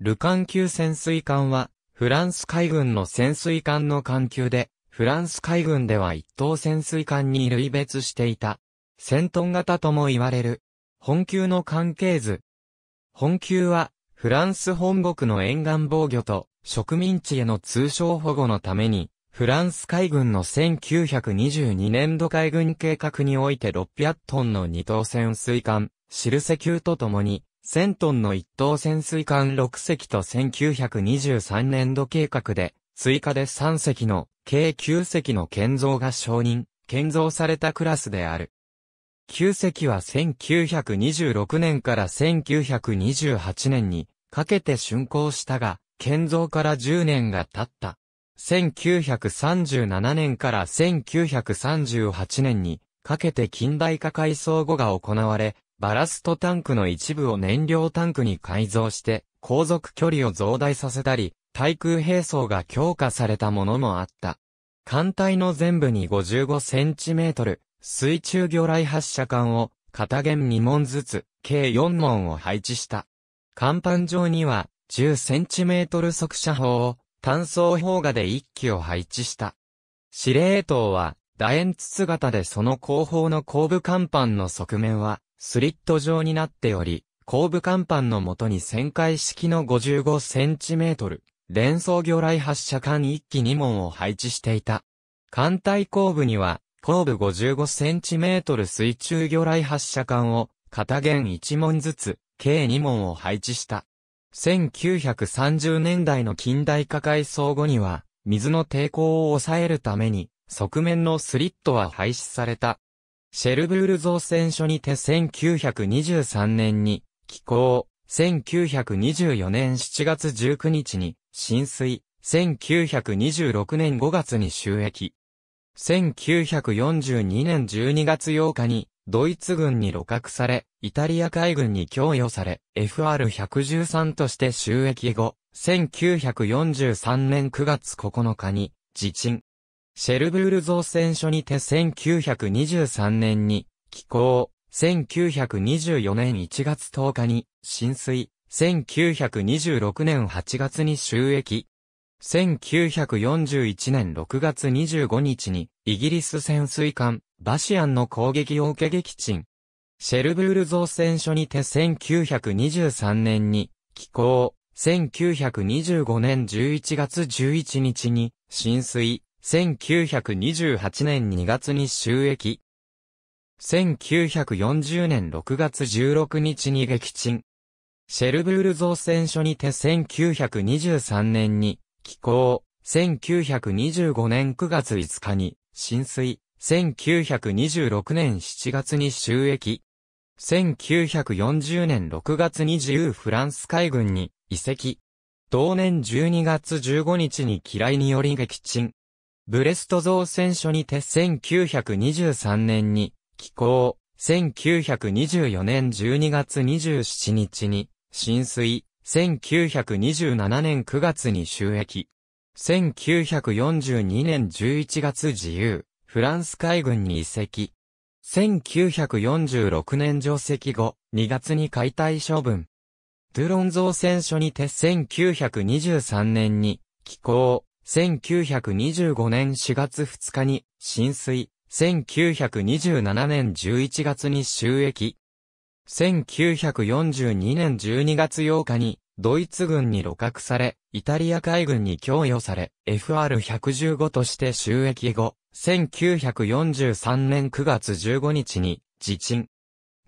ルカン級潜水艦は、フランス海軍の潜水艦の艦級で、フランス海軍では一等潜水艦に類別していた。戦トン型とも言われる。本級の関係図。本級は、フランス本国の沿岸防御と植民地への通称保護のために、フランス海軍の1922年度海軍計画において600トンの二等潜水艦、シルセ級とともに、1000トンの一等潜水艦6隻と1923年度計画で、追加で3隻の、計9隻の建造が承認、建造されたクラスである。9隻は1926年から1928年にかけて竣工したが、建造から10年が経った。1937年から1938年にかけて近代化改装後が行われ、バラストタンクの一部を燃料タンクに改造して、航続距離を増大させたり、対空兵装が強化されたものもあった。艦隊の全部に55センチメートル、水中魚雷発射管を、片弦2門ずつ、計4門を配置した。甲板上には、10センチメートル速射砲を、単装砲画で1機を配置した。司令塔は、楕円筒型でその後方の後部甲板の側面は、スリット状になっており、後部甲板のもとに旋回式の 55cm 連装魚雷発射管1機2門を配置していた。艦隊後部には、後部 55cm 水中魚雷発射管を、片弦1門ずつ、計2門を配置した。1930年代の近代化改装後には、水の抵抗を抑えるために、側面のスリットは廃止された。シェルブール造船所にて1923年に、寄港、1924年7月19日に、浸水、1926年5月に収益。1942年12月8日に、ドイツ軍に露獲され、イタリア海軍に供与され、FR113 として収益後、1943年9月9日に、自震。シェルブール造船所にて1923年に、寄港、1924年1月10日に、浸水、1926年8月に収益、1941年6月25日に、イギリス潜水艦、バシアンの攻撃を受け撃沈。シェルブール造船所にて1923年に、寄港、1925年11月11日に、浸水、1928年2月に収益。1940年6月16日に撃沈。シェルブール造船所にて1923年に寄港。1925年9月5日に浸水。1926年7月に収益。1940年6月に自由フランス海軍に移籍。同年12月15日に機雷により撃沈。ブレスト造船所にて1923年に、寄港、1924年12月27日に、浸水、1927年9月に収益。1942年11月自由、フランス海軍に移籍。1946年除籍後、2月に解体処分。ドゥロン造船所にて1923年に、寄港、1925年4月2日に浸水、1927年11月に収益、1942年12月8日にドイツ軍に露獲され、イタリア海軍に供与され、FR115 として収益後、1943年9月15日に自沈。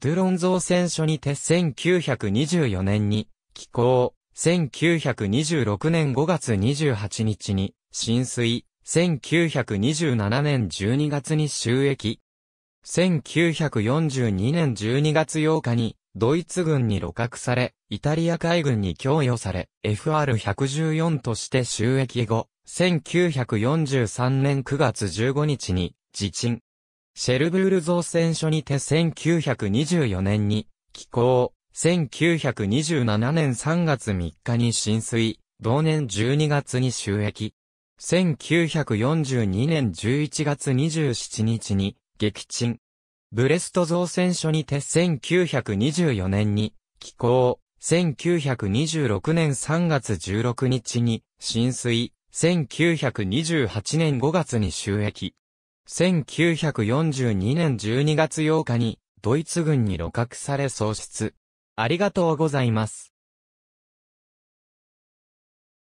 ドゥロン造船所にて1924年に寄港、1926年5月28日に浸水、1927年12月に収益。1942年12月8日に、ドイツ軍に露獲され、イタリア海軍に供与され、FR114 として収益後、1943年9月15日に、自沈。シェルブール造船所にて1924年に、寄港、1927年3月3日に浸水、同年12月に収益。1942年11月27日に撃沈。ブレスト造船所にて1924年に寄港。1926年3月16日に浸水。1928年5月に収益。1942年12月8日にドイツ軍に露獲され喪失。ありがとうございます。